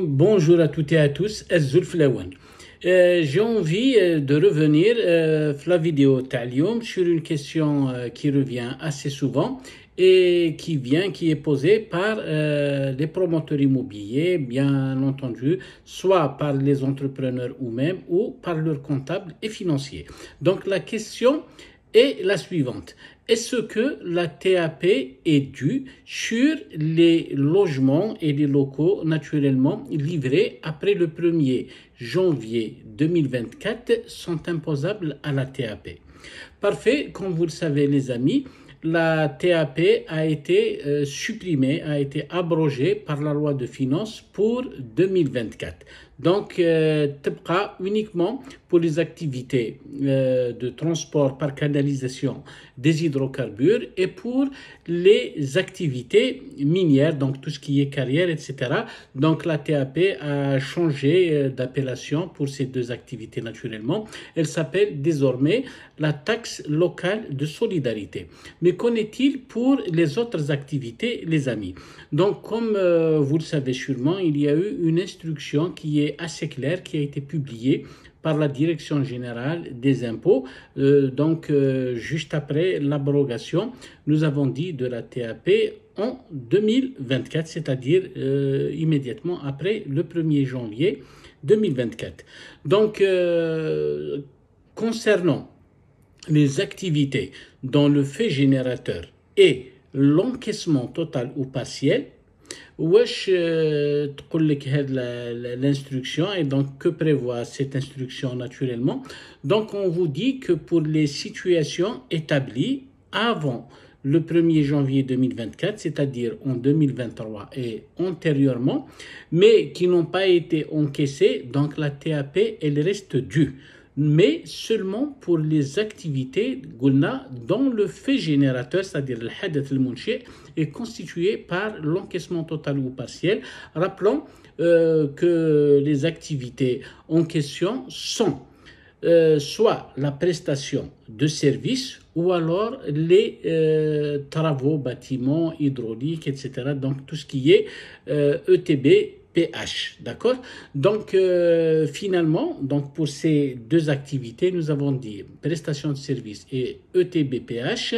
Bonjour à toutes et à tous. Euh, J'ai envie euh, de revenir euh, la vidéo Talium sur une question euh, qui revient assez souvent et qui vient, qui est posée par euh, les promoteurs immobiliers, bien entendu, soit par les entrepreneurs ou même ou par leurs comptables et financiers. Donc la question et la suivante. Est-ce que la TAP est due sur les logements et les locaux naturellement livrés après le 1er janvier 2024 sont imposables à la TAP Parfait, comme vous le savez les amis, la TAP a été euh, supprimée, a été abrogée par la loi de finances pour 2024. Donc, euh, uniquement pour les activités euh, de transport par canalisation des hydrocarbures et pour les activités minières, donc tout ce qui est carrière, etc. Donc, la TAP a changé euh, d'appellation pour ces deux activités naturellement. Elle s'appelle désormais la taxe locale de solidarité. Mais qu'en est-il pour les autres activités, les amis Donc, comme euh, vous le savez sûrement, il y a eu une instruction qui est assez clair qui a été publié par la Direction générale des impôts. Euh, donc, euh, juste après l'abrogation, nous avons dit de la TAP en 2024, c'est-à-dire euh, immédiatement après le 1er janvier 2024. Donc, concernant les activités dans le fait générateur et l'encaissement total ou partiel, واش تقول l'instruction et donc que prévoit cette instruction naturellement donc on vous dit que pour les situations établies avant le 1er janvier 2024, c'est-à-dire en 2023 et antérieurement, mais qui n'ont pas été encaissées, donc la TAP, elle reste due mais seulement pour les activités dont le fait générateur, c'est-à-dire le hadith al est constitué par l'encaissement total ou partiel. Rappelons euh, que les activités en question sont euh, soit la prestation de services ou alors les euh, travaux, bâtiments, hydrauliques, etc. Donc tout ce qui est ETB e pH. D'accord Donc, euh, finalement, donc pour ces deux activités, nous avons dit prestations de services et ETBPH.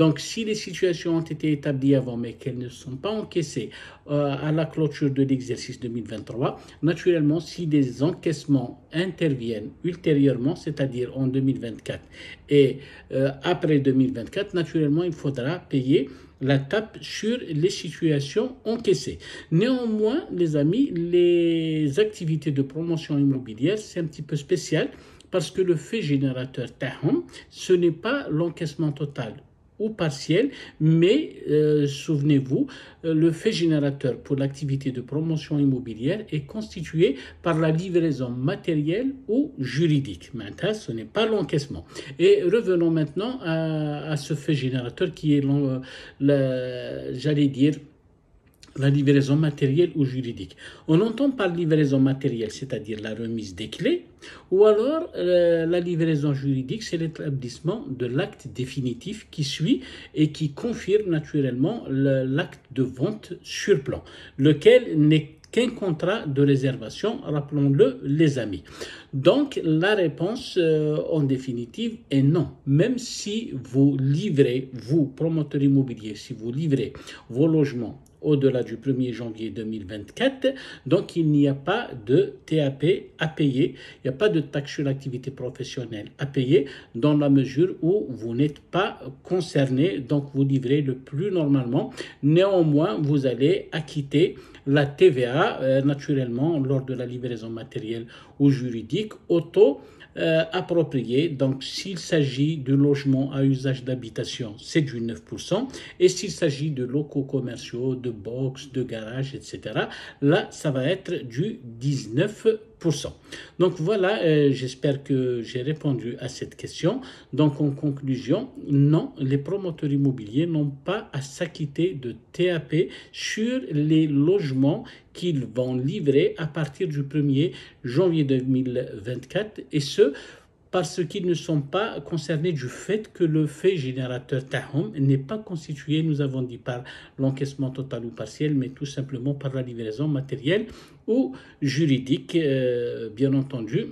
Donc, si les situations ont été établies avant, mais qu'elles ne sont pas encaissées euh, à la clôture de l'exercice 2023, naturellement, si des encaissements interviennent ultérieurement, c'est-à-dire en 2024 et euh, après 2024, naturellement, il faudra payer la tape sur les situations encaissées. Néanmoins, les amis, les activités de promotion immobilière, c'est un petit peu spécial parce que le fait générateur Tahom, ce n'est pas l'encaissement total ou partielle, mais euh, souvenez-vous, euh, le fait générateur pour l'activité de promotion immobilière est constitué par la livraison matérielle ou juridique. Maintenant, ce n'est pas l'encaissement. Et revenons maintenant à, à, ce fait générateur qui est, euh, j'allais dire, la livraison matérielle ou juridique. On entend par livraison matérielle, c'est-à-dire la remise des clés, ou alors euh, la livraison juridique, c'est l'établissement de l'acte définitif qui suit et qui confirme naturellement l'acte de vente sur plan, lequel n'est qu'un contrat de réservation, rappelons-le les amis. Donc la réponse euh, en définitive est non. Même si vous livrez, vous, promoteur immobilier, si vous livrez vos logements au-delà du 1er janvier 2024. Donc, il n'y a pas de TAP à payer. Il n'y a pas de taxe sur l'activité professionnelle à payer dans la mesure où vous n'êtes pas concerné. Donc, vous livrez le plus normalement. Néanmoins, vous allez acquitter la TVA, euh, naturellement, lors de la livraison matérielle ou juridique, auto euh, approprié. Donc, s'il s'agit de logements à usage d'habitation, c'est du 9%. Et s'il s'agit de locaux commerciaux, de box, de garages, etc., là, ça va être du 19%. Donc voilà, euh, j'espère que j'ai répondu à cette question. Donc en conclusion, non, les promoteurs immobiliers n'ont pas à s'acquitter de TAP sur les logements qu'ils vont livrer à partir du 1er janvier 2024 et ce, parce qu'ils ne sont pas concernés du fait que le fait générateur tahom n'est pas constitué, nous avons dit, par l'encaissement total ou partiel, mais tout simplement par la livraison matérielle ou juridique, euh, bien entendu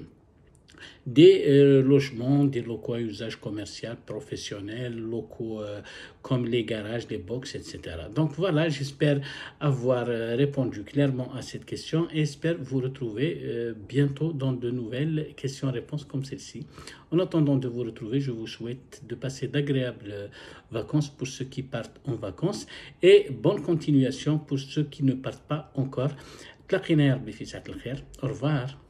des euh, logements, des locaux à usage commercial, professionnel, locaux euh, comme les garages, les box, etc. Donc voilà, j'espère avoir euh, répondu clairement à cette question et j'espère vous retrouver bientôt dans de nouvelles questions-réponses comme celle-ci. En attendant de vous retrouver, je vous souhaite de passer d'agréables vacances pour ceux qui partent en vacances et bonne continuation pour ceux qui ne partent pas encore. Au revoir. au